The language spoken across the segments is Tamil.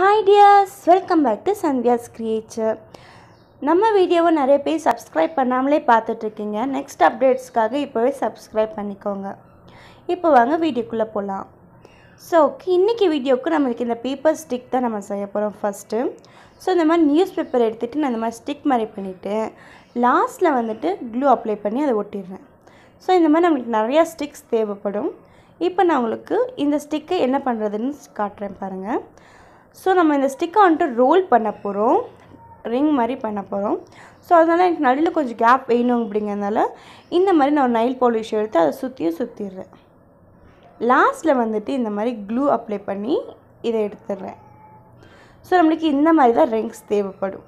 hi dears welcome back to Sandhya's creature நம்ம வீடியோவை நிறைய பேர் சப்ஸ்கிரைப் பண்ணாமலே பார்த்துட்ருக்கீங்க நெக்ஸ்ட் அப்டேட்ஸ்க்காக இப்போவே சப்ஸ்கிரைப் பண்ணிக்கோங்க இப்போ வாங்க வீடியோக்குள்ளே போகலாம் ஸோ இன்றைக்கி வீடியோவுக்கு நம்மளுக்கு இந்த பேப்பர் ஸ்டிக் தான் நம்ம செய்ய போகிறோம் ஃபஸ்ட்டு ஸோ இந்த மாதிரி நியூஸ் பேப்பர் எடுத்துகிட்டு நான் இந்த மாதிரி ஸ்டிக் மாதிரி பண்ணிவிட்டு லாஸ்ட்டில் வந்துட்டு க்ளூ அப்ளை பண்ணி அதை ஒட்டிடுறேன் ஸோ இந்த மாதிரி நம்மளுக்கு நிறையா ஸ்டிக்ஸ் தேவைப்படும் இப்போ நான் உங்களுக்கு இந்த ஸ்டிக்கை என்ன பண்ணுறதுன்னு காட்டுறேன் பாருங்கள் ஸோ நம்ம இந்த ஸ்டிக்கை வந்துட்டு ரோல் பண்ண போகிறோம் ரிங் மாதிரி பண்ண போகிறோம் ஸோ அதனால் எனக்கு நடுவில் கொஞ்சம் கேப் வேணும் அப்படிங்கிறதுனால இந்த மாதிரி நான் நைல் பாலிஷ் எடுத்து அதை சுற்றியும் சுற்றிடுறேன் லாஸ்ட்டில் வந்துட்டு இந்த மாதிரி க்ளூ அப்ளை பண்ணி இதை எடுத்துடுறேன் ஸோ நம்மளுக்கு இந்த மாதிரி தான் ரிங்ஸ் தேவைப்படும்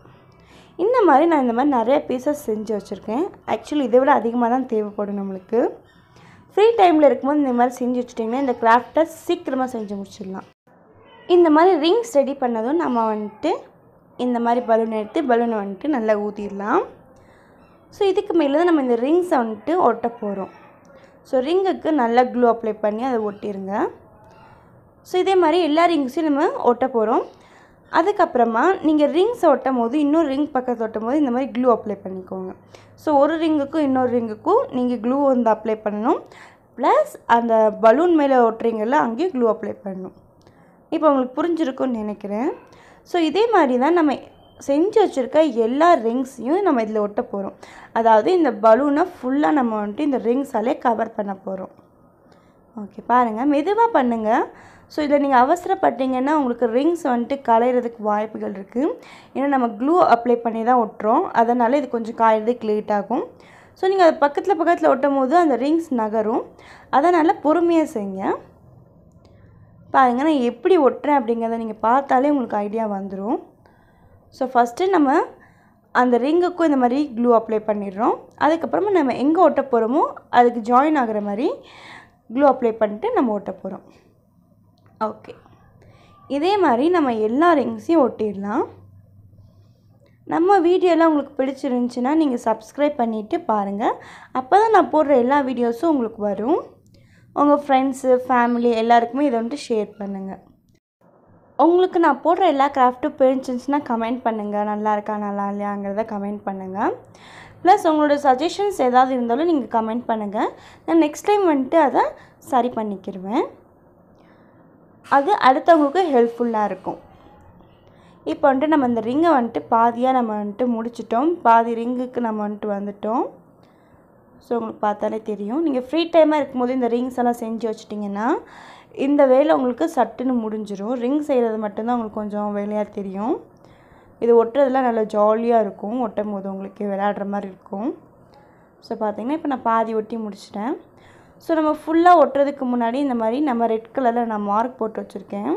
இந்த மாதிரி நான் இந்த மாதிரி நிறைய பீசஸ் செஞ்சு வச்சுருக்கேன் ஆக்சுவலி இதை விட அதிகமாக தான் தேவைப்படும் நம்மளுக்கு ஃப்ரீ டைமில் இருக்கும்போது இந்த மாதிரி செஞ்சு வச்சுட்டிங்கன்னா இந்த கிராஃப்டை சீக்கிரமாக செஞ்சு முடிச்சிடலாம் இந்த மாதிரி ரிங்ஸ் ரெடி பண்ணதும் நம்ம வந்துட்டு இந்த மாதிரி பலூன் எடுத்து பலூனை வந்துட்டு நல்லா ஊற்றிடலாம் ஸோ இதுக்கு மேலே தான் நம்ம இந்த ரிங்ஸை வந்துட்டு ஒட்ட போகிறோம் ஸோ ரிங்குக்கு நல்லா க்ளூ அப்ளை பண்ணி அதை ஒட்டிடுங்க ஸோ இதே மாதிரி எல்லா ரிங்ஸையும் நம்ம ஒட்ட போகிறோம் அதுக்கப்புறமா நீங்கள் ரிங்ஸ் ஒட்டும் போது இன்னொரு ரிங் பக்கத்தை ஒட்டும் போது இந்த மாதிரி க்ளூ அப்ளை பண்ணிக்கோங்க ஸோ ஒரு ரிங்குக்கும் இன்னொரு ரிங்குக்கும் நீங்கள் க்ளூ வந்து அப்ளை பண்ணணும் ப்ளஸ் அந்த பலூன் மேலே ஒட்டுறீங்கள அங்கேயும் க்ளூ அப்ளை பண்ணணும் இப்போ உங்களுக்கு புரிஞ்சிருக்கும்னு நினைக்கிறேன் ஸோ இதே மாதிரி தான் நம்ம செஞ்சு வச்சுருக்க எல்லா ரிங்ஸையும் நம்ம இதில் ஒட்ட போகிறோம் அதாவது இந்த பலூனை ஃபுல்லாக நம்ம வந்துட்டு இந்த ரிங்ஸாலே கவர் பண்ண போகிறோம் ஓகே பாருங்கள் மெதுவாக பண்ணுங்கள் ஸோ இதில் நீங்கள் அவசரப்பட்டீங்கன்னா உங்களுக்கு ரிங்ஸ் வந்துட்டு கலையிறதுக்கு வாய்ப்புகள் இருக்குது ஏன்னா நம்ம க்ளூ அப்ளை பண்ணி தான் ஒட்டுறோம் அதனால் இது கொஞ்சம் காயறதுக்கு லேட் ஆகும் ஸோ நீங்கள் அது பக்கத்தில் பக்கத்தில் ஒட்டும் போது அந்த ரிங்ஸ் நகரும் அதனால் பொறுமையாக செய்யுங்க பாருங்கள் நான் எப்படி ஒட்டுறேன் அப்படிங்கிறத நீங்கள் பார்த்தாலே உங்களுக்கு ஐடியா வந்துடும் ஸோ ஃபஸ்ட்டு நம்ம அந்த ரிங்குக்கும் இந்த மாதிரி க்ளூ அப்ளை பண்ணிடுறோம் அதுக்கப்புறமா நம்ம எங்கே ஒட்ட போகிறோமோ அதுக்கு ஜாயின் ஆகிற மாதிரி க்ளூ அப்ளை பண்ணிட்டு நம்ம ஒட்ட போகிறோம் ஓகே இதே மாதிரி நம்ம எல்லா ரிங்ஸையும் ஒட்டிடலாம் நம்ம வீடியோலாம் உங்களுக்கு பிடிச்சிருந்துச்சின்னா நீங்கள் சப்ஸ்கிரைப் பண்ணிவிட்டு பாருங்கள் அப்போ தான் நான் போடுற எல்லா வீடியோஸும் உங்களுக்கு வரும் உங்கள் ஃப்ரெண்ட்ஸு ஃபேமிலி எல்லாருக்குமே இதை வந்துட்டு ஷேர் பண்ணுங்கள் உங்களுக்கு நான் போடுற எல்லா கிராஃப்ட்டும் பிரிஞ்சிருந்துச்சுன்னா கமெண்ட் பண்ணுங்கள் நல்லா இருக்கா நல்லா இல்லையாங்கிறத கமெண்ட் பண்ணுங்கள் ப்ளஸ் உங்களோட சஜஷன்ஸ் ஏதாவது இருந்தாலும் நீங்கள் கமெண்ட் பண்ணுங்கள் நான் நெக்ஸ்ட் டைம் வந்துட்டு அதை சரி பண்ணிக்கிடுவேன் அது அடுத்தவங்களுக்கு ஹெல்ப்ஃபுல்லாக இருக்கும் இப்போ வந்துட்டு நம்ம இந்த ரிங்கை வந்துட்டு பாதியாக நம்ம வந்துட்டு முடிச்சிட்டோம் பாதி ரிங்குக்கு நம்ம வந்துட்டு வந்துட்டோம் ஸோ உங்களுக்கு பார்த்தாலே தெரியும் நீங்கள் ஃப்ரீ டைமாக இருக்கும்போது இந்த ரிங்ஸ் எல்லாம் செஞ்சு வச்சிட்டிங்கன்னா இந்த வேலை உங்களுக்கு சட்டுன்னு முடிஞ்சிடும் ரிங் செய்கிறது மட்டும்தான் உங்களுக்கு கொஞ்சம் வேலையாக தெரியும் இது ஒட்டுறதுலாம் நல்லா ஜாலியாக இருக்கும் ஒட்டும் போது உங்களுக்கு விளையாடுற மாதிரி இருக்கும் ஸோ பார்த்திங்கன்னா இப்போ நான் பாதி ஒட்டி முடிச்சிட்டேன் ஸோ நம்ம ஃபுல்லாக ஒட்டுறதுக்கு முன்னாடி இந்த மாதிரி நம்ம ரெட் கலரில் நான் மார்க் போட்டு வச்சுருக்கேன்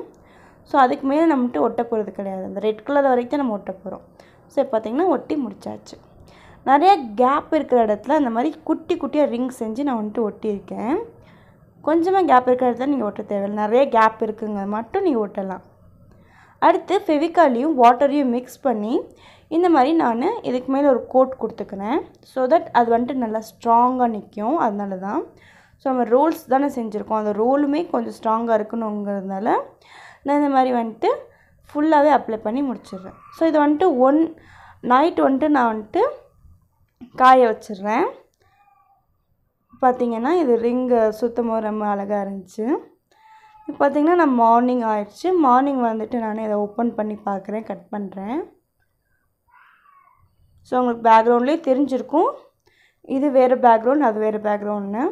ஸோ அதுக்கு மேலே நம்மட்டு ஒட்ட போகிறது கிடையாது அந்த ரெட் கலர் வரைக்கும் நம்ம ஒட்ட போகிறோம் ஸோ பார்த்திங்கன்னா ஒட்டி முடித்தாச்சு நிறைய கேப் இருக்கிற இடத்துல அந்த மாதிரி குட்டி குட்டியாக ரிங் செஞ்சு நான் வந்துட்டு ஒட்டியிருக்கேன் கொஞ்சமாக கேப் இருக்கிற இடத்துல நீங்கள் ஒட்ட தேவையில்லை நிறைய கேப் இருக்குங்க மட்டும் நீங்கள் ஒட்டலாம் அடுத்து ஃபெவிகாலையும் வாட்டரையும் மிக்ஸ் பண்ணி இந்த மாதிரி நான் இதுக்கு மேலே ஒரு கோட் கொடுத்துக்கிறேன் ஸோ தட் அது வந்துட்டு நல்லா ஸ்ட்ராங்காக நிற்கும் அதனால தான் ஸோ நம்ம ரோல்ஸ் தானே செஞ்சுருக்கோம் அந்த ரோலுமே கொஞ்சம் ஸ்ட்ராங்காக இருக்கணுங்கிறதுனால நான் இந்த மாதிரி வந்துட்டு ஃபுல்லாகவே அப்ளை பண்ணி முடிச்சிடுறேன் ஸோ இதை வந்துட்டு ஒன் நைட் வந்துட்டு நான் வந்துட்டு காய வச்சிடுறேன் பார்த்திங்கன்னா இது ரிங்கு சுத்தமாக ரொம்ப அழகாக இருந்துச்சு இப்போ பார்த்திங்கன்னா நான் மார்னிங் ஆயிடுச்சு மார்னிங் வந்துட்டு நான் இதை ஓப்பன் பண்ணி பார்க்குறேன் கட் பண்ணுறேன் ஸோ உங்களுக்கு பேக்ரவுண்ட்லேயே தெரிஞ்சிருக்கும் இது வேறு பேக்ரவுண்ட் அது வேறு பேக்ரவுண்டு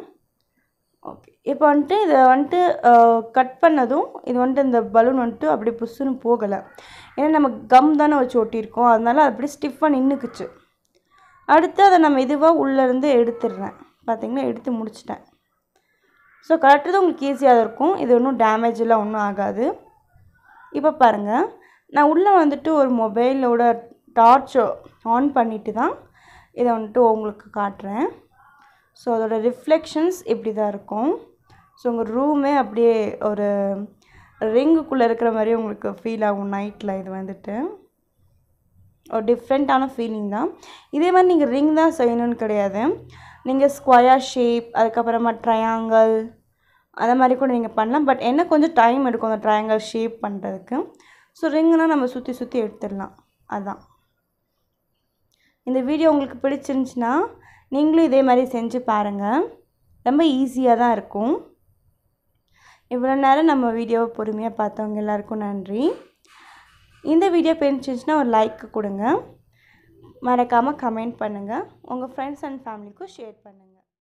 ஓகே இப்போ வந்துட்டு இதை வந்துட்டு கட் பண்ணதும் இது வந்துட்டு இந்த பலூன் வந்துட்டு அப்படி புஷ்ஷுன்னு போகலை ஏன்னா நம்ம கம் தானே வச்சு ஒட்டியிருக்கோம் அதனால் அப்படி ஸ்டிஃபாக நின்றுக்குச்சு அடுத்து அதை நம்ம இதுவாக உள்ளேருந்து எடுத்துடுறேன் பார்த்திங்கன்னா எடுத்து முடிச்சிட்டேன் ஸோ கலட்டுறது உங்களுக்கு ஈஸியாக இருக்கும் இது ஒன்றும் டேமேஜெலாம் ஒன்றும் ஆகாது இப்போ பாருங்கள் நான் உள்ளே வந்துட்டு ஒரு மொபைலோட டார்ச்சோ ஆன் பண்ணிவிட்டு தான் இதை வந்துட்டு உங்களுக்கு காட்டுறேன் ஸோ அதோடய ரிஃப்ளெக்ஷன்ஸ் இப்படி தான் இருக்கும் ஸோ உங்கள் ரூமே அப்படியே ஒரு ரிங்குக்குள்ளே இருக்கிற மாதிரி உங்களுக்கு ஃபீல் ஆகும் நைட்டில் இது வந்துட்டு ஒரு டிஃப்ரெண்ட்டான ஃபீலிங் தான் இதே மாதிரி நீங்கள் ரிங் தான் செய்யணும்னு கிடையாது நீங்கள் ஸ்கொயர் ஷேப் அதுக்கப்புறமா ட்ரையாங்கிள் அதை மாதிரி கூட நீங்கள் பண்ணலாம் பட் என்ன கொஞ்சம் டைம் எடுக்கும் அந்த ட்ரையாங்கிள் ஷேப் பண்ணுறதுக்கு ஸோ ரிங்னால் நம்ம சுற்றி சுற்றி எடுத்துடலாம் அதுதான் இந்த வீடியோ உங்களுக்கு பிடிச்சிருந்துச்சின்னா நீங்களும் இதே மாதிரி செஞ்சு பாருங்கள் ரொம்ப ஈஸியாக தான் இருக்கும் இவ்வளோ நேரம் நம்ம வீடியோவை பொறுமையாக பார்த்தவங்க எல்லாருக்கும் நன்றி இந்த வீடியோ பிடிச்சிருந்துச்சுன்னா ஒரு லைக் கொடுங்க மறக்காமல் கமெண்ட் பண்ணுங்கள் உங்கள் ஃப்ரெண்ட்ஸ் அண்ட் ஃபேமிலிக்கும் ஷேர் பண்ணுங்கள்